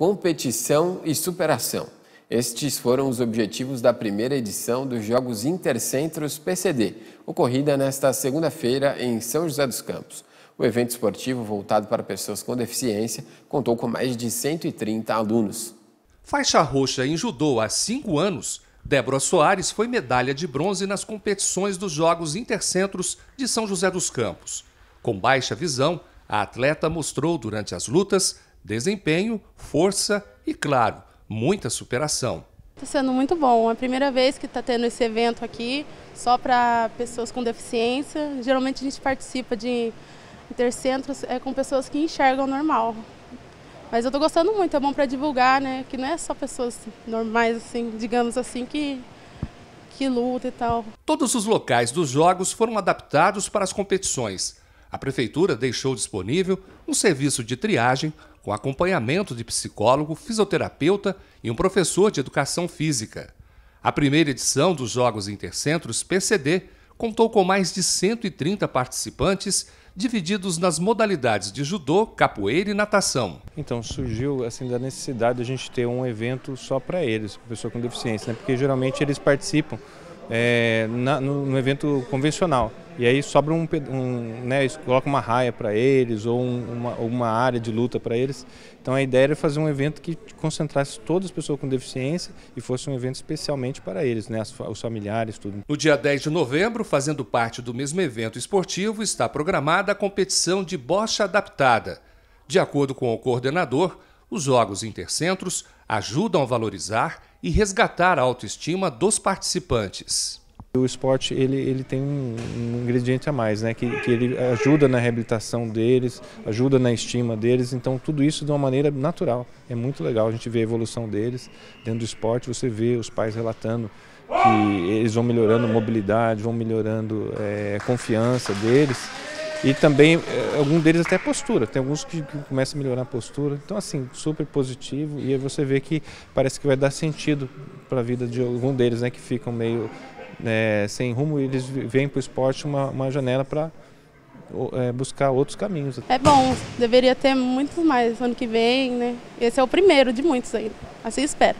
competição e superação. Estes foram os objetivos da primeira edição dos Jogos Intercentros PCD, ocorrida nesta segunda-feira em São José dos Campos. O evento esportivo voltado para pessoas com deficiência contou com mais de 130 alunos. Faixa roxa em judô há cinco anos, Débora Soares foi medalha de bronze nas competições dos Jogos Intercentros de São José dos Campos. Com baixa visão, a atleta mostrou durante as lutas desempenho, força e, claro, muita superação. Está sendo muito bom. É a primeira vez que está tendo esse evento aqui, só para pessoas com deficiência. Geralmente a gente participa de intercentros é, com pessoas que enxergam normal. Mas eu estou gostando muito, é bom para divulgar, né? Que não é só pessoas normais, assim, digamos assim, que, que lutam e tal. Todos os locais dos jogos foram adaptados para as competições. A prefeitura deixou disponível um serviço de triagem com acompanhamento de psicólogo, fisioterapeuta e um professor de educação física. A primeira edição dos Jogos Intercentros PCD contou com mais de 130 participantes divididos nas modalidades de judô, capoeira e natação. Então surgiu assim da necessidade de a gente ter um evento só para eles, pessoa com deficiência, né? porque geralmente eles participam é, na, no, no, evento convencional. E aí sobra um, um né, coloca uma raia para eles ou um, uma, uma área de luta para eles. Então a ideia era fazer um evento que concentrasse todas as pessoas com deficiência e fosse um evento especialmente para eles, né, os familiares, tudo. No dia 10 de novembro, fazendo parte do mesmo evento esportivo, está programada a competição de bocha adaptada. De acordo com o coordenador, os jogos intercentros ajudam a valorizar e resgatar a autoestima dos participantes. O esporte ele, ele tem um, ingrediente a mais, né? Que, que ele ajuda na reabilitação deles, ajuda na estima deles, então tudo isso de uma maneira natural. É muito legal a gente ver a evolução deles dentro do esporte, você vê os pais relatando que eles vão melhorando mobilidade, vão melhorando é, confiança deles. E também, eh, algum deles até postura, tem alguns que, começam a melhorar a postura. Então, assim, super positivo. E aí você vê que parece que vai dar sentido para a vida de algum deles, né? Que ficam meio é, sem rumo e eles veem para o esporte uma, uma janela para é, eh, buscar outros caminhos. É bom, deveria ter muitos mais ano que vem, né? Esse é o primeiro de muitos ainda, assim espero.